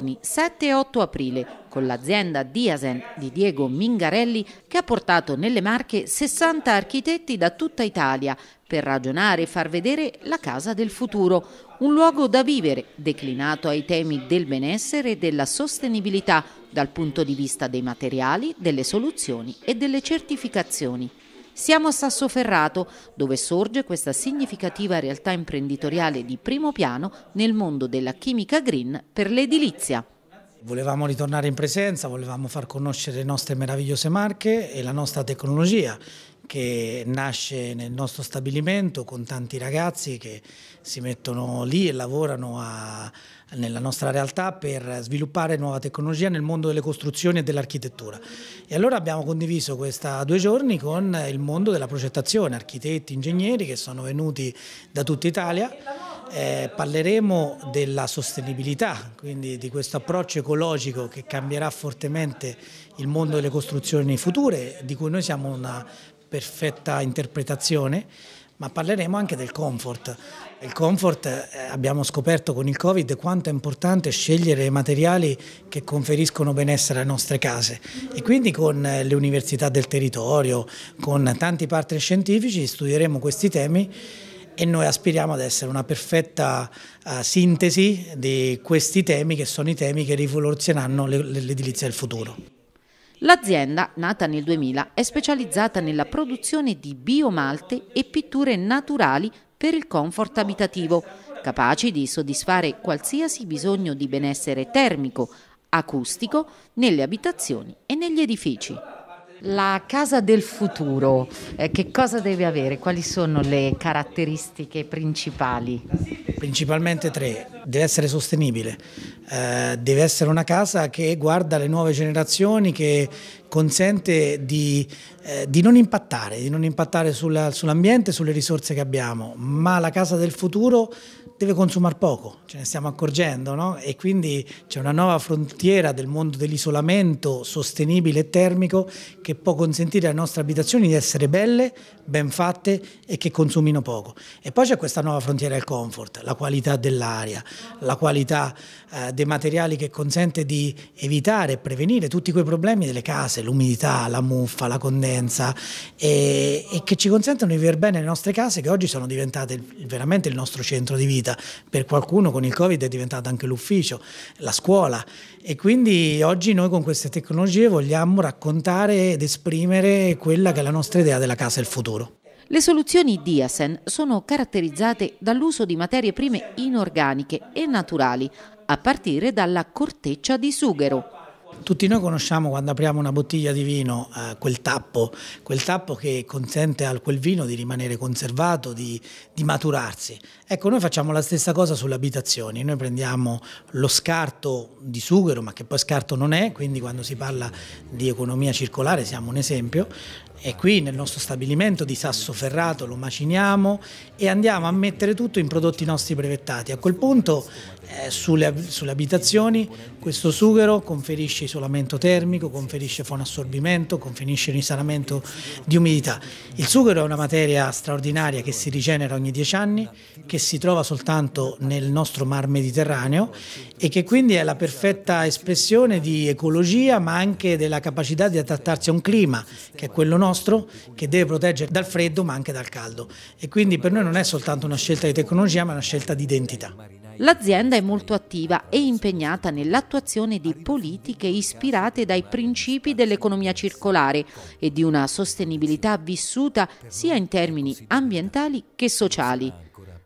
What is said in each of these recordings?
giorni, 7 e 8 aprile, con l'azienda Diasen di Diego Mingarelli che ha portato nelle Marche 60 architetti da tutta Italia per ragionare e far vedere la casa del futuro, un luogo da vivere declinato ai temi del benessere e della sostenibilità dal punto di vista dei materiali, delle soluzioni e delle certificazioni. Siamo a Sassoferrato, dove sorge questa significativa realtà imprenditoriale di primo piano nel mondo della chimica green per l'edilizia. Volevamo ritornare in presenza, volevamo far conoscere le nostre meravigliose marche e la nostra tecnologia che nasce nel nostro stabilimento con tanti ragazzi che si mettono lì e lavorano a, nella nostra realtà per sviluppare nuova tecnologia nel mondo delle costruzioni e dell'architettura. E allora abbiamo condiviso questi due giorni con il mondo della progettazione, architetti, ingegneri che sono venuti da tutta Italia. Eh, parleremo della sostenibilità, quindi di questo approccio ecologico che cambierà fortemente il mondo delle costruzioni future, di cui noi siamo una perfetta interpretazione, ma parleremo anche del comfort. Il comfort eh, abbiamo scoperto con il Covid quanto è importante scegliere materiali che conferiscono benessere alle nostre case e quindi con eh, le università del territorio, con tanti partner scientifici studieremo questi temi e noi aspiriamo ad essere una perfetta uh, sintesi di questi temi che sono i temi che rivoluzioneranno l'edilizia del futuro. L'azienda, nata nel 2000, è specializzata nella produzione di biomalte e pitture naturali per il comfort abitativo, capaci di soddisfare qualsiasi bisogno di benessere termico, acustico, nelle abitazioni e negli edifici. La casa del futuro, eh, che cosa deve avere? Quali sono le caratteristiche principali? Principalmente tre. Deve essere sostenibile, eh, deve essere una casa che guarda le nuove generazioni, che consente di, eh, di non impattare, di non impattare sull'ambiente, e sulle risorse che abbiamo, ma la casa del futuro deve consumare poco, ce ne stiamo accorgendo, no? E quindi c'è una nuova frontiera del mondo dell'isolamento sostenibile e termico che può consentire alle nostre abitazioni di essere belle, ben fatte e che consumino poco. E poi c'è questa nuova frontiera del comfort, la qualità dell'aria, la qualità eh, dei materiali che consente di evitare e prevenire tutti quei problemi delle case, l'umidità, la muffa, la condensa e, e che ci consentono di vivere bene le nostre case che oggi sono diventate veramente il nostro centro di vita vita, per qualcuno con il Covid è diventato anche l'ufficio, la scuola e quindi oggi noi con queste tecnologie vogliamo raccontare ed esprimere quella che è la nostra idea della casa e il futuro. Le soluzioni Diasen sono caratterizzate dall'uso di materie prime inorganiche e naturali, a partire dalla corteccia di sughero, tutti noi conosciamo quando apriamo una bottiglia di vino eh, quel tappo, quel tappo che consente a quel vino di rimanere conservato, di, di maturarsi. Ecco, noi facciamo la stessa cosa sulle abitazioni, noi prendiamo lo scarto di sughero, ma che poi scarto non è, quindi quando si parla di economia circolare siamo un esempio, e qui nel nostro stabilimento di Sasso Ferrato, lo maciniamo e andiamo a mettere tutto in prodotti nostri brevettati. A quel punto eh, sulle, sulle, abitazioni questo sughero conferisce isolamento termico, conferisce fonoassorbimento, conferisce risanamento di umidità. Il sughero è una materia straordinaria che si rigenera ogni dieci anni, che si trova soltanto nel nostro mar Mediterraneo e che quindi è la perfetta espressione di ecologia ma anche della capacità di adattarsi a un clima che è quello nostro nostro che deve proteggere dal freddo ma anche dal caldo e quindi per noi non è soltanto una scelta di tecnologia ma una scelta di identità. L'azienda è molto attiva e impegnata nell'attuazione di politiche ispirate dai principi dell'economia circolare e di una sostenibilità vissuta sia in termini ambientali che sociali.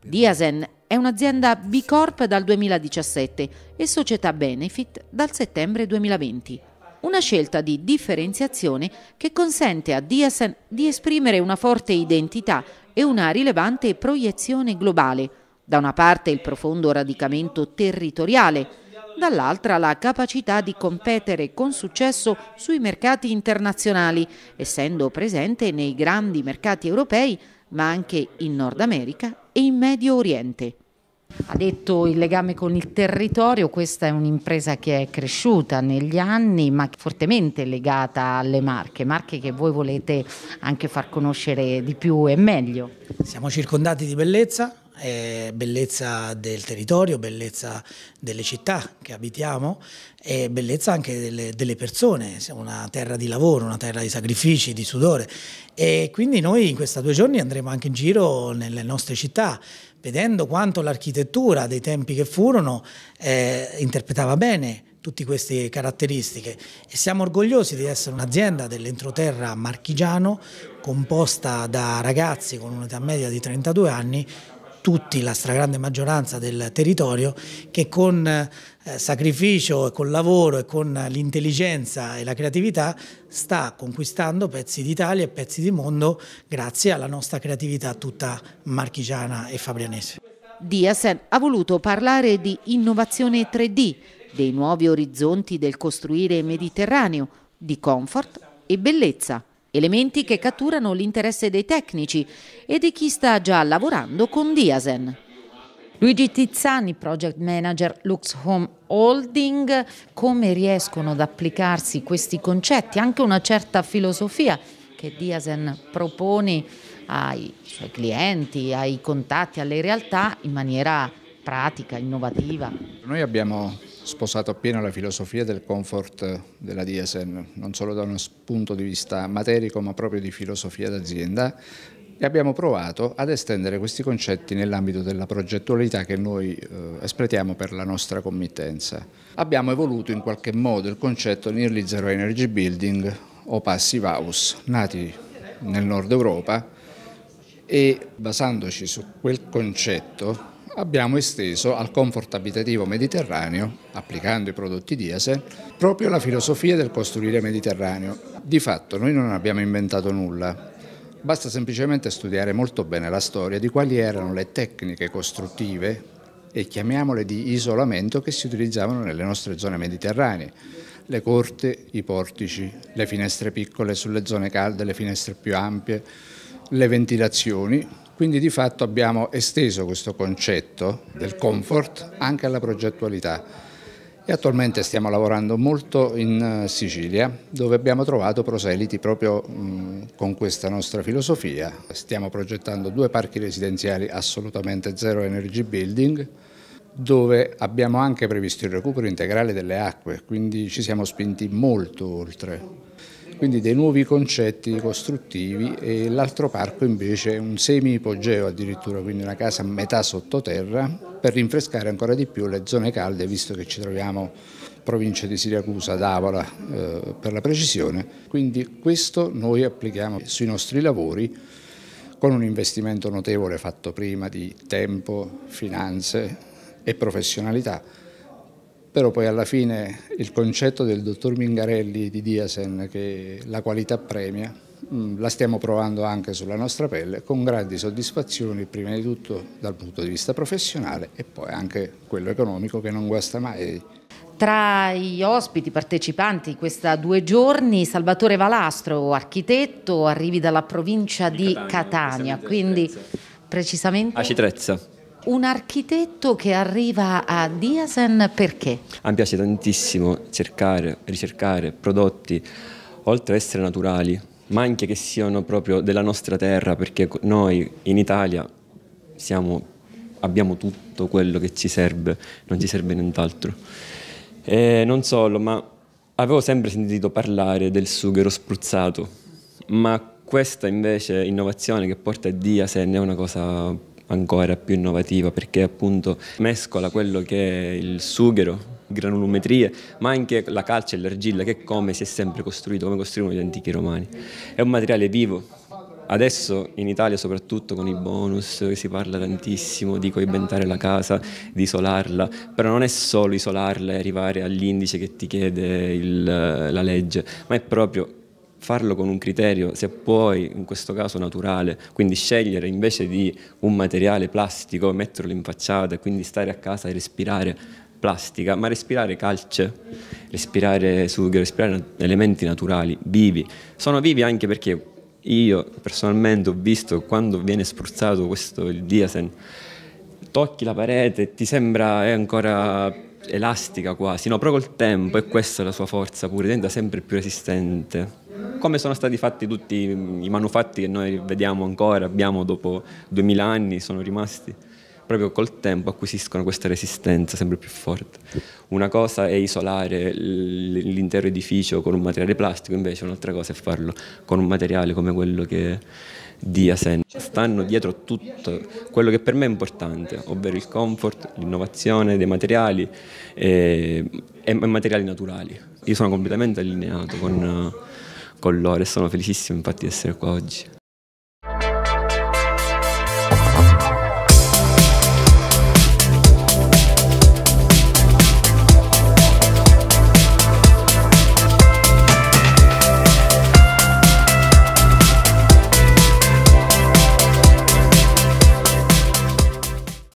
Diasen è un'azienda B Corp dal 2017 e società Benefit dal settembre 2020 una scelta di differenziazione che consente a DSN di esprimere una forte identità e una rilevante proiezione globale, da una parte il profondo radicamento territoriale, dall'altra la capacità di competere con successo sui mercati internazionali, essendo presente nei grandi mercati europei, ma anche in Nord America e in Medio Oriente. Ha detto il legame con il territorio, questa è un'impresa che è cresciuta negli anni ma fortemente legata alle marche, marche che voi volete anche far conoscere di più e meglio. Siamo circondati di bellezza, eh, bellezza del territorio, bellezza delle città che abitiamo e bellezza anche delle, delle, persone, siamo una terra di lavoro, una terra di sacrifici, di sudore e quindi noi in questi due giorni andremo anche in giro nelle nostre città vedendo quanto l'architettura dei tempi che furono eh, interpretava bene tutte queste caratteristiche e siamo orgogliosi di essere un'azienda dell'entroterra marchigiano composta da ragazzi con un'età media di 32 anni tutti, la stragrande maggioranza del territorio, che con eh, sacrificio e con lavoro e con l'intelligenza e la creatività sta conquistando pezzi d'Italia e pezzi di mondo grazie alla nostra creatività tutta marchigiana e fabrianese. Diasen ha voluto parlare di innovazione 3D, dei nuovi orizzonti del costruire mediterraneo, di comfort e bellezza elementi che catturano l'interesse dei tecnici e di chi sta già lavorando con Diasen. Luigi Tizzani, project manager Lux Home Holding, come riescono ad applicarsi questi concetti, anche una certa filosofia che Diasen propone ai suoi clienti, ai contatti, alle realtà in maniera pratica, innovativa. Noi abbiamo sposato appieno la filosofia del comfort della DSN, non solo da un punto di vista materico ma proprio di filosofia d'azienda e abbiamo provato ad estendere questi concetti nell'ambito della progettualità che noi eh, espletiamo per la nostra committenza. Abbiamo evoluto in qualche modo il concetto Nearly Zero Energy Building o Passive House, nati nel nord Europa e basandoci su quel concetto abbiamo esteso al comfort abitativo mediterraneo, applicando i prodotti Diase, proprio la filosofia del costruire mediterraneo. Di fatto noi non abbiamo inventato nulla, basta semplicemente studiare molto bene la storia di quali erano le tecniche costruttive e chiamiamole di isolamento che si utilizzavano nelle nostre zone mediterranee. Le corte, i portici, le finestre piccole sulle zone calde, le finestre più ampie, le ventilazioni, quindi di fatto abbiamo esteso questo concetto del comfort anche alla progettualità. E attualmente stiamo lavorando molto in eh, Sicilia dove abbiamo trovato proseliti proprio con questa nostra filosofia. Stiamo progettando due parchi residenziali assolutamente zero energy building dove abbiamo anche previsto il recupero integrale delle acque, quindi ci siamo spinti molto oltre quindi dei nuovi concetti costruttivi e l'altro parco invece è un semi-ipogeo addirittura, quindi una casa a metà sottoterra per rinfrescare ancora di più le zone calde visto che ci troviamo provincia di Siracusa, Davola eh, per la precisione, quindi questo noi applichiamo sui nostri lavori con un investimento notevole fatto prima di tempo, finanze e professionalità però poi alla fine il concetto del dottor Mingarelli di Diasen che la qualità premia mm, la stiamo provando anche sulla nostra pelle con grandi soddisfazioni prima di tutto dal punto di vista professionale e poi anche quello economico che non guasta mai. Tra gli ospiti partecipanti di questi due giorni, Salvatore Valastro, architetto, arrivi dalla provincia di, di Catania, Catania quindi precisamente... Acitrezza. Un architetto che arriva a Diasen perché? A Mi piace tantissimo cercare, ricercare prodotti, oltre ad essere naturali, ma anche che siano proprio della nostra terra, perché noi in Italia siamo, abbiamo tutto quello che ci serve, non ci serve nient'altro. E non solo, ma avevo sempre sentito parlare del sughero spruzzato, ma questa invece innovazione che porta a Diasen è una cosa ancora più innovativa perché appunto mescola quello che è il sughero, granulometrie, ma anche la calce e l'argilla che è come si è sempre costruito, come costruivano gli antichi romani. È un materiale vivo. Adesso in Italia soprattutto con i bonus si parla tantissimo di coibentare la casa, di isolarla, però non è solo isolarla e arrivare all'indice che ti chiede il, la legge, ma è proprio farlo con un criterio, se puoi, in questo caso naturale, quindi scegliere invece di un materiale plastico, metterlo in facciata e quindi stare a casa e respirare plastica, ma respirare calce, respirare sughe, respirare elementi naturali, vivi. Sono vivi anche perché io personalmente ho visto quando viene spruzzato questo, il diasen, tocchi la parete e ti sembra è ancora elastica quasi, no, però col tempo, e questa è la sua forza pure, diventa sempre più resistente. Come sono stati fatti tutti i manufatti che noi vediamo ancora, abbiamo dopo 2000 anni, sono rimasti proprio col tempo acquisiscono questa resistenza sempre più forte. Una cosa è isolare l'intero edificio con un materiale plastico, invece un'altra cosa è farlo con un materiale come quello che di Asen. Stanno dietro tutto quello che per me è importante, ovvero il comfort, l'innovazione dei materiali e, e materiali naturali. Io sono completamente allineato con, con loro e sono felicissimo infatti di essere qua oggi.